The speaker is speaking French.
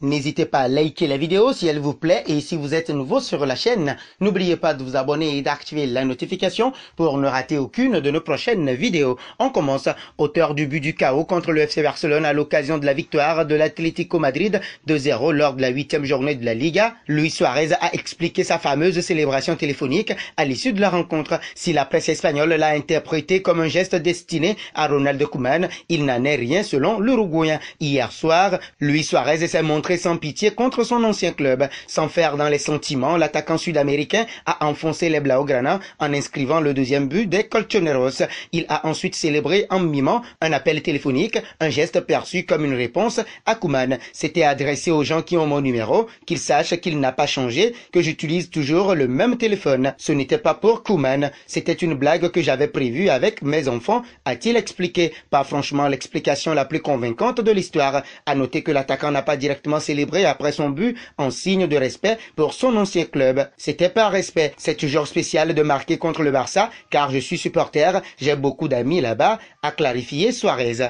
N'hésitez pas à liker la vidéo si elle vous plaît et si vous êtes nouveau sur la chaîne, n'oubliez pas de vous abonner et d'activer la notification pour ne rater aucune de nos prochaines vidéos. On commence. Auteur du but du chaos contre le FC Barcelone à l'occasion de la victoire de l'Atlético Madrid 2-0 lors de la huitième journée de la Liga, Luis Suarez a expliqué sa fameuse célébration téléphonique à l'issue de la rencontre. Si la presse espagnole l'a interprété comme un geste destiné à Ronald Koeman, il n'en est rien selon l'Uruguayen. Hier soir, Luis Suarez s'est montré sans pitié contre son ancien club. Sans faire dans les sentiments, l'attaquant sud-américain a enfoncé les Blaugrana en inscrivant le deuxième but des Colchoneros. Il a ensuite célébré en mimant un appel téléphonique, un geste perçu comme une réponse à Kuman. C'était adressé aux gens qui ont mon numéro, qu'ils sachent qu'il n'a pas changé, que j'utilise toujours le même téléphone. Ce n'était pas pour Kuman, c'était une blague que j'avais prévue avec mes enfants, a-t-il expliqué. Pas franchement l'explication la plus convaincante de l'histoire. À noter que l'attaquant n'a pas directement célébré après son but en signe de respect pour son ancien club. C'était un respect. C'est toujours spécial de marquer contre le Barça car je suis supporter, j'ai beaucoup d'amis là-bas, a clarifié Suarez.